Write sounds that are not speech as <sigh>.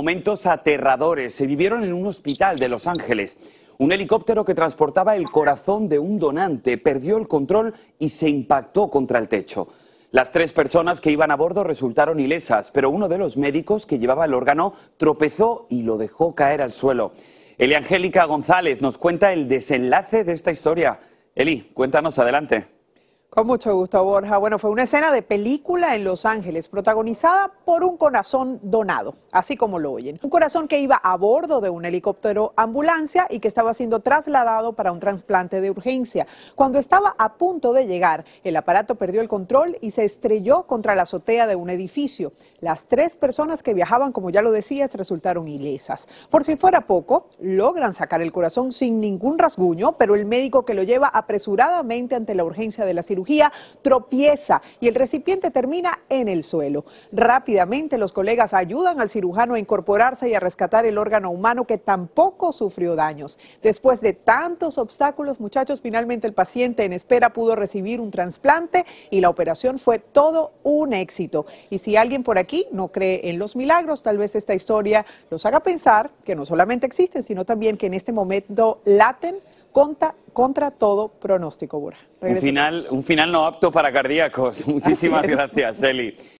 Momentos aterradores se vivieron en un hospital de Los Ángeles. Un helicóptero que transportaba el corazón de un donante perdió el control y se impactó contra el techo. Las tres personas que iban a bordo resultaron ilesas, pero uno de los médicos que llevaba el órgano tropezó y lo dejó caer al suelo. Eli Angélica González nos cuenta el desenlace de esta historia. Eli, cuéntanos adelante. Con mucho gusto, Borja. Bueno, fue una escena de película en Los Ángeles, protagonizada por un corazón donado, así como lo oyen. Un corazón que iba a bordo de un helicóptero ambulancia y que estaba siendo trasladado para un trasplante de urgencia. Cuando estaba a punto de llegar, el aparato perdió el control y se estrelló contra la azotea de un edificio. Las tres personas que viajaban, como ya lo decías, resultaron ilesas. Por si fuera poco, logran sacar el corazón sin ningún rasguño, pero el médico que lo lleva apresuradamente ante la urgencia de la cirugía cirugía, tropieza y el recipiente termina en el suelo. Rápidamente los colegas ayudan al cirujano a incorporarse y a rescatar el órgano humano que tampoco sufrió daños. Después de tantos obstáculos, muchachos, finalmente el paciente en espera pudo recibir un trasplante y la operación fue todo un éxito. Y si alguien por aquí no cree en los milagros, tal vez esta historia los haga pensar que no solamente existen, sino también que en este momento laten contra, contra todo pronóstico, bura Un final, un final no apto para cardíacos. <laughs> Muchísimas gracias, Eli.